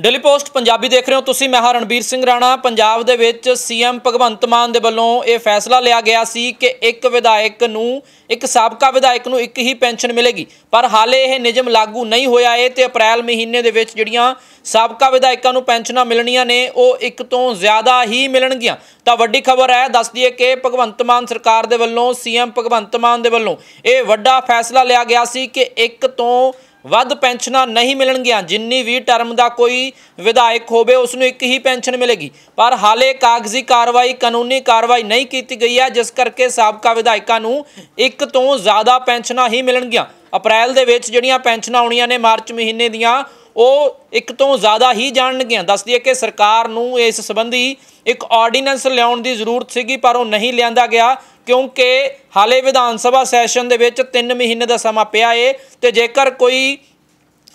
daily post Punjabi ਦੇਖ ਰਹੇ ਹੋ ਤੁਸੀਂ ਮੈਂ ਹਾਂ ਸਿੰਘ ਰਾਣਾ ਪੰਜਾਬ ਦੇ ਵਿੱਚ ਸੀਐਮ ਭਗਵੰਤ ਮਾਨ ਦੇ ਵੱਲੋਂ ਇਹ ਫੈਸਲਾ ਲਿਆ ਗਿਆ ਸੀ ਕਿ ਇੱਕ ਵਿਧਾਇਕ ਨੂੰ ਇੱਕ ਸਾਬਕਾ ਵਿਧਾਇਕ ਨੂੰ ਇੱਕ ਹੀ ਪੈਨਸ਼ਨ ਮਿਲੇਗੀ ਪਰ ਹਾਲੇ ਇਹ ਨਿਯਮ ਲਾਗੂ ਨਹੀਂ ਹੋਇਆ ਹੈ ਤੇ ਅਪ੍ਰੈਲ ਮਹੀਨੇ ਦੇ ਵਿੱਚ ਜਿਹੜੀਆਂ ਸਾਬਕਾ ਵਿਧਾਇਕਾਂ ਨੂੰ ਪੈਨਸ਼ਨਾਂ ਮਿਲਣੀਆਂ ਨੇ ਉਹ ਇੱਕ ਤੋਂ ਜ਼ਿਆਦਾ ਹੀ ਮਿਲਣਗੀਆਂ ਤਾਂ ਵੱਡੀ ਖਬਰ ਹੈ ਦੱਸ ਦਈਏ ਕਿ ਭਗਵੰਤ ਮਾਨ ਸਰਕਾਰ ਦੇ ਵੱਲੋਂ ਸੀਐਮ ਭਗਵੰਤ ਮਾਨ ਦੇ ਵੱਲੋਂ ਇਹ ਵੱਡਾ ਫੈਸਲਾ ਲਿਆ ਗਿਆ ਸੀ ਕਿ ਇੱਕ ਤੋਂ ਵੱਧ ਪੈਨਸ਼ਨਾਂ ਨਹੀਂ ਮਿਲਣਗੀਆਂ ਜਿੰਨੀ ਵੀ ਟਰਮ ਦਾ ਕੋਈ ਵਿਧਾਇਕ ਹੋਵੇ ਉਸ ਨੂੰ ਇੱਕ ਹੀ ਪੈਨਸ਼ਨ ਮਿਲੇਗੀ ਪਰ ਹਾਲੇ ਕਾਗਜ਼ੀ ਕਾਰਵਾਈ ਕਾਨੂੰਨੀ ਕਾਰਵਾਈ ਨਹੀਂ ਕੀਤੀ ਗਈ ਹੈ ਜਿਸ ਕਰਕੇ ਸਾਬਕਾ ਵਿਧਾਇਕਾਂ ਨੂੰ ਇੱਕ ਤੋਂ ਜ਼ਿਆਦਾ ਪੈਨਸ਼ਨਾਂ ਹੀ ਮਿਲਣਗੀਆਂ ਅਪ੍ਰੈਲ ਦੇ ਵਿੱਚ ਜਿਹੜੀਆਂ ਪੈਨਸ਼ਨਾਂ ਆਉਣੀਆਂ ਨੇ ਮਾਰਚ ਮਹੀਨੇ ਦੀਆਂ ਉਹ ਇੱਕ ਤੋਂ ਜ਼ਿਆਦਾ ਹੀ ਗਿਆ ਦੱਸਦੀ ਹੈ ਕਿ ਸਰਕਾਰ ਨੂੰ ਇਸ ਸੰਬੰਧੀ ਇੱਕ ਆਰਡੀਨੈਂਸ ਲਿਆਉਣ ਦੀ ਜ਼ਰੂਰਤ ਸੀਗੀ ਪਰ ਉਹ ਨਹੀਂ ਲਿਆਂਦਾ ਗਿਆ ਕਿਉਂਕਿ ਹਾਲੇ ਵਿਧਾਨ ਸਭਾ ਸੈਸ਼ਨ ਦੇ ਵਿੱਚ 3 ਮਹੀਨੇ ਦਾ ਸਮਾਂ ਪਿਆ ਏ ਤੇ ਜੇਕਰ ਕੋਈ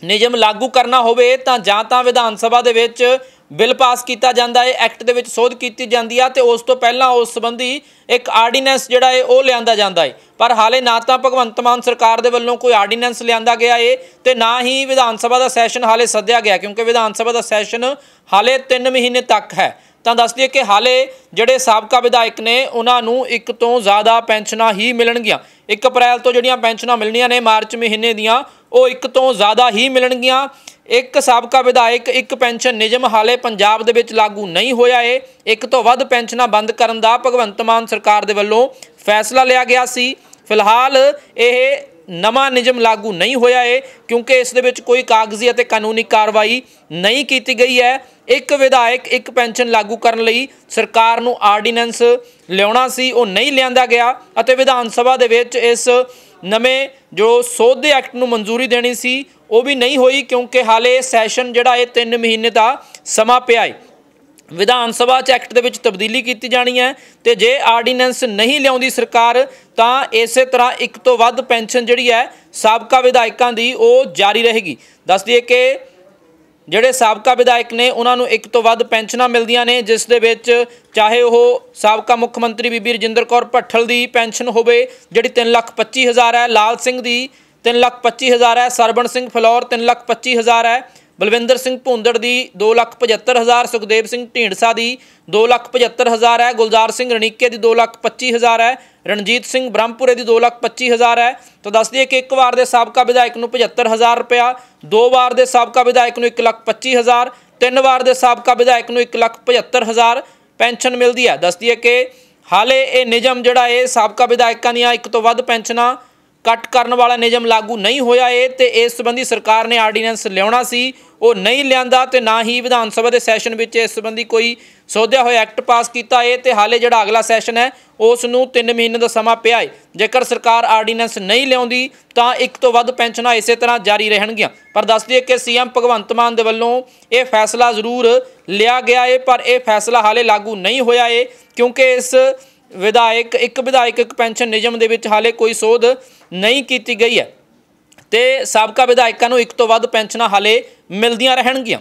ਨਿਯਮ ਲਾਗੂ ਕਰਨਾ ਹੋਵੇ ਤਾਂ ਜਾਂ ਤਾਂ ਵਿਧਾਨ ਸਭਾ ਦੇ ਵਿੱਚ ਬਿੱਲ ਪਾਸ ਕੀਤਾ ਜਾਂਦਾ ਹੈ ਐਕਟ ਦੇ ਵਿੱਚ ਸੋਧ ਕੀਤੀ ਜਾਂਦੀ ਆ ਤੇ ਉਸ ਤੋਂ ਪਹਿਲਾਂ ਉਸ ਸੰਬੰਧੀ ਇੱਕ ਆਰਡੀਨੈਂਸ ਜਿਹੜਾ ਹੈ ਉਹ ਲਿਆਂਦਾ ਜਾਂਦਾ ਹੈ ਪਰ ਹਾਲੇ ਨਾ ਤਾਂ ਭਗਵੰਤ ਮਾਨ ਸਰਕਾਰ ਦੇ ਵੱਲੋਂ ਕੋਈ ਆਰਡੀਨੈਂਸ ਲਿਆਂਦਾ ਗਿਆ ਏ ਤੇ ਨਾ ਹੀ ਵਿਧਾਨ ਸਭਾ ਦਾ ਸੈਸ਼ਨ ਹਾਲੇ ਸੱਦਿਆ ਗਿਆ ਕਿਉਂਕਿ ਵਿਧਾਨ ਸਭਾ ਦਾ ਸੈਸ਼ਨ ਹਾਲੇ 3 ਮਹੀਨੇ ਤੱਕ ਹੈ ਤਾਂ ਦੱਸ ਦਈਏ ਕਿ ਹਾਲੇ ਜਿਹੜੇ ਸਾਬਕਾ ਵਿਧਾਇਕ ਨੇ ਉਹਨਾਂ ਨੂੰ ਇੱਕ ਤੋਂ ਜ਼ਿਆਦਾ ਪੈਨਸ਼ਨਾਂ ਹੀ ਮਿਲਣਗੀਆਂ 1 ਅਪ੍ਰੈਲ ਤੋਂ ਜਿਹੜੀਆਂ ਪੈਨਸ਼ਨਾਂ ਮਿਲਣੀਆਂ ਨੇ ਮਾਰਚ ਮਹੀਨੇ ਦੀਆਂ ਉਹ ਇੱਕ ਤੋਂ ਜ਼ਿਆਦਾ ਹੀ ਮਿਲਣਗੀਆਂ ਇੱਕ ਸਾਬਕਾ ਵਿਧਾਇਕ ਇੱਕ ਪੈਨਸ਼ਨ ਨਿਯਮ ਹਾਲੇ ਪੰਜਾਬ ਦੇ ਵਿੱਚ ਲਾਗੂ ਨਹੀਂ ਹੋਇਆ ਏ ਇੱਕ ਤੋਂ ਵੱਧ ਪੈਨਸ਼ਨਾਂ ਬੰਦ ਕਰਨ ਦਾ ਭਗਵੰਤ ਮਾਨ ਸਰਕਾਰ ਦੇ ਵੱਲੋਂ ਫੈਸਲਾ ਲਿਆ ਗਿਆ ਸੀ ਫਿਲਹਾਲ ਇਹ ਨਵਾਂ ਨਿਯਮ ਲਾਗੂ ਨਹੀਂ ਹੋਇਆ ਏ ਕਿਉਂਕਿ ਇਸ ਦੇ ਵਿੱਚ ਕੋਈ ਕਾਗਜ਼ੀ ਅਤੇ ਕਾਨੂੰਨੀ ਕਾਰਵਾਈ ਨਹੀਂ ਕੀਤੀ ਗਈ ਹੈ ਇੱਕ ਵਿਧਾਇਕ ਇੱਕ ਪੈਨਸ਼ਨ ਲਾਗੂ ਕਰਨ ਲਈ ਸਰਕਾਰ ਨੂੰ ਆਰਡੀਨੈਂਸ ਲਿਆਉਣਾ ਸੀ ਉਹ ਨਹੀਂ ਲਿਆਂਦਾ ਗਿਆ ਅਤੇ ਵਿਧਾਨ ਸਭਾ ਦੇ ਵਿੱਚ ਇਸ ਨਵੇਂ ਜੋ ਸੋਧ ਦੇ ਐਕਟ ਨੂੰ ਮਨਜ਼ੂਰੀ ਦੇਣੀ ਸੀ ਉਹ ਵੀ ਨਹੀਂ ਹੋਈ ਕਿਉਂਕਿ ਹਾਲੇ ਸੈਸ਼ਨ ਜਿਹੜਾ ਇਹ 3 ਮਹੀਨੇ ਦਾ ਸਮਾਂ ਪਿਆ ਹੈ ਵਿਧਾਨ ਸਭਾ ਚ ਐਕਟ ਦੇ ਵਿੱਚ ਤਬਦੀਲੀ ਕੀਤੀ ਜਾਣੀ ਹੈ ਤੇ ਜੇ ਆਰਡੀਨੈਂਸ ਨਹੀਂ ਲਿਆਉਂਦੀ ਸਰਕਾਰ ਤਾਂ ਇਸੇ ਤਰ੍ਹਾਂ ਇੱਕ ਤੋਂ ਵੱਧ ਪੈਨਸ਼ਨ ਜਿਹੜੀ ਹੈ ਸਾਬਕਾ ਵਿਧਾਇਕਾਂ ਦੀ ਉਹ ਜਾਰੀ ਰਹੇਗੀ ਦੱਸ ਦਈਏ ਕਿ ਜਿਹੜੇ ਸਾਬਕਾ ਵਿਧਾਇਕ ਨੇ ਉਹਨਾਂ ਨੂੰ ਇੱਕ ਤੋਂ ਵੱਧ ਪੈਨਸ਼ਨਾਂ ਮਿਲਦੀਆਂ ਨੇ ਜਿਸ ਦੇ ਵਿੱਚ ਚਾਹੇ ਉਹ ਸਾਬਕਾ ਮੁੱਖ ਮੰਤਰੀ ਬੀਬੀ ਰਜਿੰਦਰ ਕੌਰ ਭੱਠਲ ਦੀ ਪੈਨਸ਼ਨ ਹੋਵੇ ਜਿਹੜੀ 325000 ਹੈ ਲਾਲ ਸਿੰਘ ਦੀ 325000 ਹੈ ਸਰਬਣ ਸਿੰਘ ਫਲੌਰ 325000 ਹੈ ਬਲਵਿੰਦਰ ਸਿੰਘ ਭੁੰਦੜ ਦੀ 275000 ਸੁਖਦੇਵ ਸਿੰਘ ਢੀਂਡਸਾ ਦੀ 275000 ਹੈ ਗੁਲਜ਼ਾਰ ਸਿੰਘ ਰਣੀਕੇ ਦੀ 225000 ਹੈ ਰਣਜੀਤ ਸਿੰਘ ਬ੍ਰਹਮਪੁਰੇ ਦੀ 225000 ਹੈ ਤਾਂ ਦੱਸ ਦਈਏ ਕਿ ਇੱਕ ਵਾਰ ਦੇ ਸਾਬਕਾ ਵਿਧਾਇਕ ਨੂੰ 75000 ਰੁਪਇਆ ਦੋ ਵਾਰ ਦੇ ਸਾਬਕਾ ਵਿਧਾਇਕ ਨੂੰ 125000 ਤਿੰਨ ਵਾਰ ਦੇ ਸਾਬਕਾ ਵਿਧਾਇਕ ਨੂੰ 175000 ਪੈਨਸ਼ਨ ਮਿਲਦੀ ਹੈ ਦੱਸ ਦਈਏ ਕਿ ਹਾਲੇ ਇਹ ਨਿਯਮ ਜਿਹੜਾ ਇਹ ਸਾਬਕਾ ਵਿਧਾਇਕਾਂ ਦੀਆਂ ਇੱਕ ਤੋਂ ਵੱਧ ਪੈਨਸ਼ਨਾਂ ਕੱਟ ਕਰਨ ਵਾਲਾ ਨਿਯਮ ਲਾਗੂ ਨਹੀਂ ਹੋਇਆ ਏ ਤੇ ਇਸ ਸੰਬੰਧੀ ਸਰਕਾਰ ਨੇ ਆਰਡੀਨੈਂਸ ਲਿਆਉਣਾ ਸੀ ਉਹ ਨਹੀਂ ਲਿਆਂਦਾ ਤੇ ਨਾ ਹੀ ਵਿਧਾਨ ਸਭਾ ਦੇ ਸੈਸ਼ਨ ਵਿੱਚ ਇਸ ਸੰਬੰਧੀ ਕੋਈ ਸੋਧਿਆ ਹੋਇਆ ਐਕਟ ਪਾਸ ਕੀਤਾ ਏ ਤੇ ਹਾਲੇ ਜਿਹੜਾ ਅਗਲਾ ਸੈਸ਼ਨ ਹੈ ਉਸ ਨੂੰ 3 ਮਹੀਨੇ ਦਾ ਸਮਾਂ ਪਿਆ ਏ ਜੇਕਰ ਸਰਕਾਰ ਆਰਡੀਨੈਂਸ ਨਹੀਂ ਲਿਆਉਂਦੀ ਤਾਂ ਇੱਕ ਤੋਂ ਵੱਧ ਪੈਨਸ਼ਨਾਂ ਇਸੇ ਤਰ੍ਹਾਂ ਜਾਰੀ ਰਹਿਣਗੀਆਂ ਪਰ ਦੱਸ ਦਈਏ ਕਿ ਸੀਐਮ ਭਗਵੰਤ ਮਾਨ ਦੇ ਵੱਲੋਂ ਇਹ ਫੈਸਲਾ ਜ਼ਰੂਰ ਲਿਆ ਗਿਆ ਏ ਪਰ ਇਹ ਫੈਸਲਾ ਹਾਲੇ ਲਾਗੂ ਨਹੀਂ ਹੋਇਆ ਏ ਕਿਉਂਕਿ ਇਸ ਵਿਧਾਇਕ ਇੱਕ ਵਿਧਾਇਕ ਇੱਕ ਪੈਨਸ਼ਨ ਨਿਯਮ ਦੇ ਵਿੱਚ ਹਾਲੇ ਕੋਈ ਸੋਧ ਨਹੀਂ ਕੀਤੀ ਗਈ ਹੈ ਤੇ ਸਾਬਕਾ ਵਿਧਾਇਕਾਂ ਨੂੰ ਇੱਕ ਤੋਂ ਵੱਧ ਪੈਨਸ਼ਨਾਂ ਹਾਲੇ ਮਿਲਦੀਆਂ ਰਹਿਣਗੀਆਂ